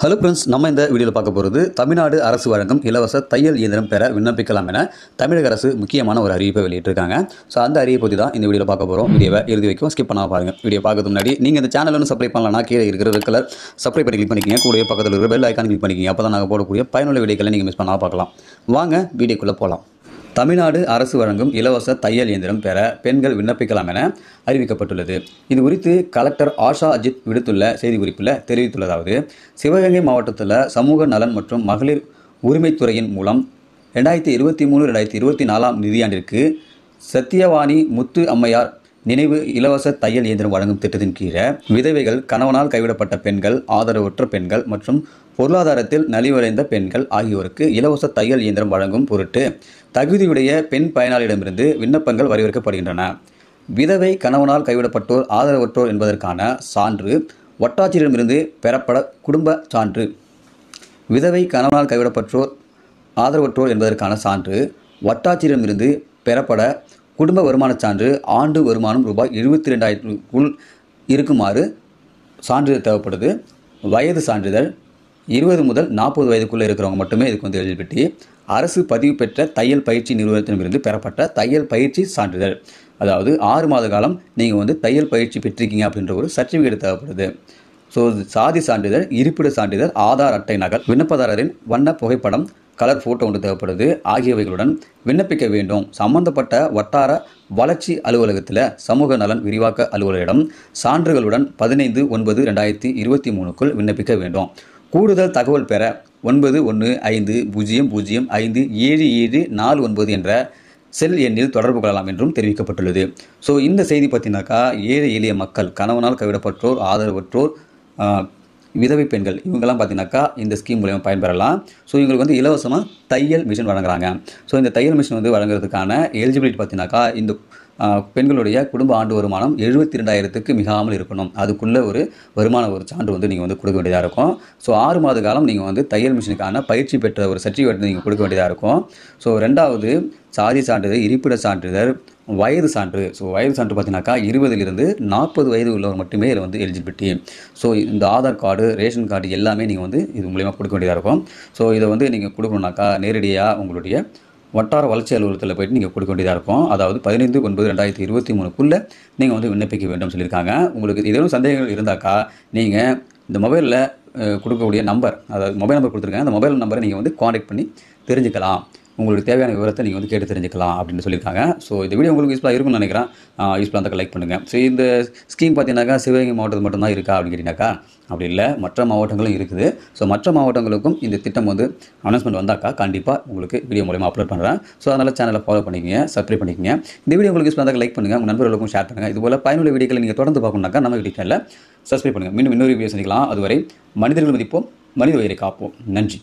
hello friends நம்ம இந்த வீடியோவில் பார்க்க போகிறது தமிழ்நாடு அரசு வழங்கும் இலவச தையல் இயந்திரம் பெற விண்ணப்பிக்கலாம் என தமிழக அரசு முக்கியமான ஒரு அறிவிப்பை வெளியிட்டிருக்காங்க ஸோ அந்த அறிவை பற்றி தான் இந்த வீடியோவில் பார்க்க போகிறோம் வீடியோவை இறுதி வரைக்கும் ஸ்கிப் பண்ணாமல் பாருங்கள் வீடியோ பார்க்கறது முன்னாடி நீங்கள் இந்த சேனல் ஒன்று சப்ளை பண்ணலாம்னா கீழே இருக்கிற ரெட் கலர் சப்ளை பண்ணி கிளிக் பண்ணிக்கிங்க கூடிய பக்கத்தில் இருக்கிற பெல் ஐக்கான் கிளிக் பண்ணிக்கிங்க அப்போ தான் நாங்கள் போடக்கூடிய பயனுள்ள வீடியோக்களை நீங்கள் மிஸ் பண்ணாமல் பார்க்கலாம் வாங்க வீடியோக்குள்ளே போகலாம் தமிழ்நாடு அரசு வழங்கும் இலவச தையல் இயந்திரம் பெற பெண்கள் விண்ணப்பிக்கலாம் என அறிவிக்கப்பட்டுள்ளது இது குறித்து கலெக்டர் ஆஷா அஜித் விடுத்துள்ள செய்திக்குறிப்பில் தெரிவித்துள்ளதாவது சிவகங்கை மாவட்டத்தில் சமூக நலன் மற்றும் மகளிர் உரிமைத்துறையின் மூலம் ரெண்டாயிரத்தி இருபத்தி மூணு ரெண்டாயிரத்தி இருபத்தி நாலாம் நிதியாண்டிற்கு சத்தியவாணி முத்து அம்மையார் நினைவு இலவச தையல் இயந்திரம் வழங்கும் திட்டத்தின் கீழே விதவைகள் கணவனால் கைவிடப்பட்ட பெண்கள் ஆதரவற்ற பெண்கள் மற்றும் பொருளாதாரத்தில் நலிவடைந்த பெண்கள் ஆகியோருக்கு இலவச தையல் இயந்திரம் வழங்கும் பொருட்டு தகுதியுடைய பெண் பயனாளியிடமிருந்து விண்ணப்பங்கள் வரவேற்கப்படுகின்றன விதவை கணவனால் கைவிடப்பட்டோர் ஆதரவற்றோர் என்பதற்கான சான்று வட்டாட்சியரிடமிருந்து பெறப்பட குடும்ப சான்று விதவை கணவனால் கைவிடப்பட்டோர் ஆதரவற்றோர் என்பதற்கான சான்று வட்டாட்சியரிடமிருந்து பெறப்பட குடும்ப வருமான சான்று ஆண்டு வருமானம் ரூபாய் இருபத்தி ரெண்டாயிரத்துக்குள் இருக்குமாறு சான்றிதழ் தேவைப்படுது வயது சான்றிதழ் இருபது முதல் நாற்பது வயதுக்குள்ளே இருக்கிறவங்க மட்டுமே இதுக்கு வந்து எழுதிப்பட்டு அரசு பதிவு பெற்ற தையல் பயிற்சி நிறுவனத்திடமிருந்து பெறப்பட்ட தையல் பயிற்சி சான்றிதழ் அதாவது ஆறு மாத காலம் நீங்கள் வந்து தையல் பயிற்சி பெற்றிருக்கீங்க அப்படின்ற ஒரு சர்டிஃபிகேட் தேவைப்படுது ஸோ சாதி சான்றிதழ் இருப்பிட சான்றிதழ் ஆதார் அட்டை நகல் விண்ணப்பதாரரின் வண்ண புகைப்படம் கலர் ஃபோட்டோ ஒன்று தேவைப்படுது ஆகியவைகளுடன் விண்ணப்பிக்க வேண்டும் சம்பந்தப்பட்ட வட்டார வளர்ச்சி அலுவலகத்தில் சமூக நலன் விரிவாக்க அலுவலரிடம் சான்றுகளுடன் பதினைந்து ஒன்பது ரெண்டாயிரத்தி இருபத்தி மூணுக்குள் விண்ணப்பிக்க வேண்டும் கூடுதல் தகவல் பெற ஒன்பது ஒன்று ஐந்து பூஜ்ஜியம் பூஜ்ஜியம் ஐந்து ஏழு ஏழு நாலு ஒன்பது என்ற செல் எண்ணில் தொடர்பு கொள்ளலாம் என்றும் தெரிவிக்கப்பட்டுள்ளது ஸோ இந்த செய்தி பார்த்தீங்கன்னாக்கா ஏழை எளிய மக்கள் கணவனால் கைவிடப்பட்டோர் ஆதரவற்றோர் விதவை பெண்கள் இவங்கெல்லாம் பார்த்தீங்கன்னாக்கா இந்த ஸ்கீம் மூலயமா பயன்பெறலாம் ஸோ இவங்களுக்கு வந்து இலவசமாக தையல் மிஷின் வழங்குறாங்க ஸோ இந்த தையல் மிஷின் வந்து வழங்குறதுக்கான எலிஜிபிலிட்டி பார்த்தீங்கன்னாக்கா இந்த பெண்களுடைய குடும்ப ஆண்டு வருமானம் எழுபத்தி ரெண்டாயிரத்துக்கு மிகாமல் இருக்கணும் அதுக்குள்ளே ஒரு வருமான ஒரு சான்று வந்து நீங்கள் வந்து கொடுக்க வேண்டியதாக இருக்கும் ஸோ ஆறு மாத காலம் நீங்கள் வந்து தையல் மிஷினுக்கான பயிற்சி பெற்ற ஒரு சர்டிஃபிகேட் நீங்கள் கொடுக்க வேண்டியதாக இருக்கும் ஸோ ரெண்டாவது சாதி சான்றிதழ் இருப்பிட சான்றிதழ் வயது சான்று ஸோ வயது சான்று பார்த்தீங்கனாக்கா இருபதுலேருந்து நாற்பது வயது உள்ளவர் மட்டுமே இதில் வந்து எலிஜிபிலிட்டி ஸோ இந்த ஆதார் கார்டு ரேஷன் கார்டு எல்லாமே நீங்கள் வந்து இது மூலிமா கொடுக்க வேண்டியதாக இருக்கும் ஸோ இதை வந்து நீங்கள் கொடுக்கணுனாக்கா நேரடியாக உங்களுடைய வட்டார வளர்ச்சி அலுவலகத்தில் போய்ட்டு நீங்கள் கொடுக்க வேண்டியதாக இருக்கும் அதாவது பதினைந்து ஒன்பது ரெண்டாயிரத்தி இருபத்தி மூணுக்குள்ளே நீங்கள் வந்து விண்ணப்பிக்க வேண்டும் சொல்லியிருக்காங்க உங்களுக்கு ஏதேனும் சந்தேகங்கள் இருந்தாக்கா நீங்கள் இந்த மொபைலில் கொடுக்கக்கூடிய நம்பர் அதாவது மொபைல் நம்பர் கொடுத்துருக்காங்க அந்த மொபைல் நம்பரை நீங்கள் வந்து காண்டாக்ட் பண்ணி தெரிஞ்சுக்கலாம் உங்களுக்கு தேவையான விவரத்தை நீங்கள் வந்து கேட்டு தெரிஞ்சுக்கலாம் அப்படின்னு சொல்லியிருக்காங்க ஸோ இந்த வீடியோ உங்களுக்கு யூஸ்ஃபுல்லாக இருக்கும்னு நினைக்கிறேன் யூஸ்ஃபுல்லாக இருந்தால் லைக் பண்ணுங்கள் ஸோ இந்த ஸ்கீம் பார்த்தீங்கன்னாக்கா சிவகங்கை மாவட்டத்தில் மட்டும்தான் இருக்கா அப்படின்னு கேட்டிங்கனாக்கா அப்படி இல்லை மற்ற மாவட்டங்களும் இருக்குது ஸோ மற்ற மாவட்டங்களுக்கும் இந்த திட்டம் வந்து அனௌன்ஸ்மெண்ட் வந்தாக்கா கண்டிப்பாக உங்களுக்கு வீடியோ மூலியமாக அப்லோட் பண்ணுறேன் ஸோ அதனால் சேனலை ஃபாலோ பண்ணிக்கங்க சப்ஸ்கிரைப் பண்ணிக்கங்க இந்த வீடியோ உங்களுக்கு யூஸ் பண்ணாக்க லைக் பண்ணுங்கள் உங்கள் நண்பர்களுக்கும் ஷேர் பண்ணுங்கள் இதுபோல் பயனுள்ள வீடியோக்களை நீங்கள் தொடர்ந்து பார்க்கணுனாக்கா நம்ம வீடியோ சேனலில் சப்ஸ்கிரைப் பண்ணுங்கள் மீண்டும் இன்னொரு வீடியோ சந்திக்கலாம் அதுவரை மனிதர்கள் மதிப்போம் மனித உயிரை காப்போம் நன்றி